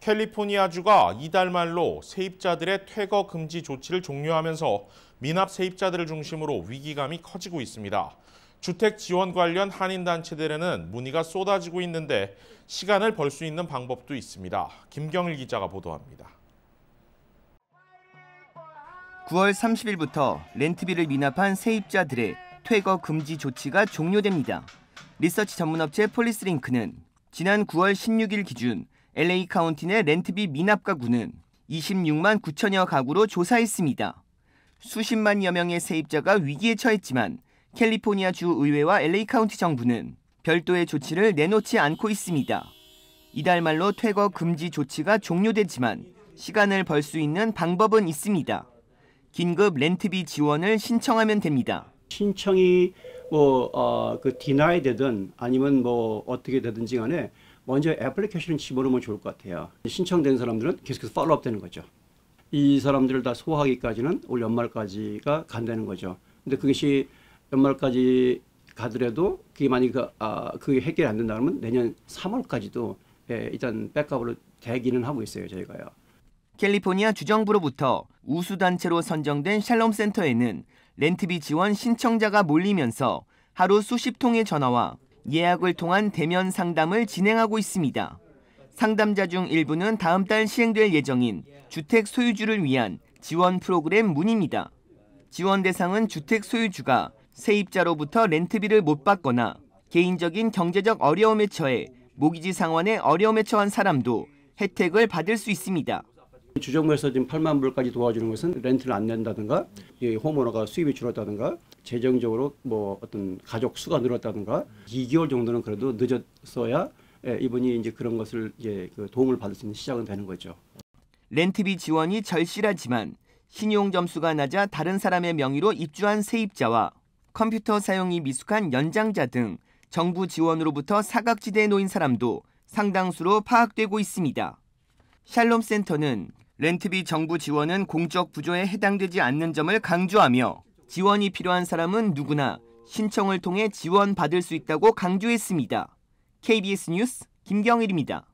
캘리포니아주가 이달 말로 세입자들의 퇴거 금지 조치를 종료하면서 미납 세입자들을 중심으로 위기감이 커지고 있습니다. 주택 지원 관련 한인단체들에는 문의가 쏟아지고 있는데 시간을 벌 수 있는 방법도 있습니다. 김경일 기자가 보도합니다. 9월 30일부터 렌트비를 미납한 세입자들의 퇴거 금지 조치가 종료됩니다. 리서치 전문업체 폴리스링크는 지난 9월 16일 기준 LA 카운티 내 렌트비 미납 가구는 26만 9천여 가구로 조사했습니다. 수십만여 명의 세입자가 위기에 처했지만 캘리포니아 주 의회와 LA 카운티 정부는 별도의 조치를 내놓지 않고 있습니다. 이달 말로 퇴거 금지 조치가 종료되지만 시간을 벌 수 있는 방법은 있습니다. 긴급 렌트비 지원을 신청하면 됩니다. 신청이 뭐그 어, 디나이 되든 아니면 뭐 어떻게 되든지 간에 먼저 애플리케이션을 집어넣으면 좋을 것 같아요. 신청된 사람들은 계속해서 팔로업 되는 거죠. 이 사람들을 다 소화하기까지는 올 연말까지가 간다는 거죠. 근데 그것이 연말까지 가더라도 그게 만약 그, 아, 그게 해결이 안 된다 면 내년 3월까지도 예, 일단 백업으로 대기는 하고 있어요 저희가요. 캘리포니아 주정부로부터 우수 단체로 선정된 샬롬 센터에는 렌트비 지원 신청자가 몰리면서 하루 수십 통의 전화와 예약을 통한 대면 상담을 진행하고 있습니다. 상담자 중 일부는 다음 달 시행될 예정인 주택 소유주를 위한 지원 프로그램 문입니다. 지원 대상은 주택 소유주가 세입자로부터 렌트비를 못 받거나 개인적인 경제적 어려움에 처해 모기지 상환에 어려움에 처한 사람도 혜택을 받을 수 있습니다. 주정부에서 지금 8만 불까지 도와주는 것은 렌트를 안 낸다든가 예, 홈오너가 수입이 줄었다든가 재정적으로 뭐 어떤 가족 수가 늘었다든가 2개월 정도는 그래도 늦었어야 예, 이분이 이제 그런 것을 이제 그 도움을 받을 수 있는 시작은 되는 거죠. 렌트비 지원이 절실하지만 신용 점수가 낮아 다른 사람의 명의로 입주한 세입자와 컴퓨터 사용이 미숙한 연장자 등 정부 지원으로부터 사각지대에 놓인 사람도 상당수로 파악되고 있습니다. 샬롬 센터는 렌트비 정부 지원은 공적 부조에 해당되지 않는 점을 강조하며 지원이 필요한 사람은 누구나 신청을 통해 지원받을 수 있다고 강조했습니다. KBS 뉴스 김경일입니다.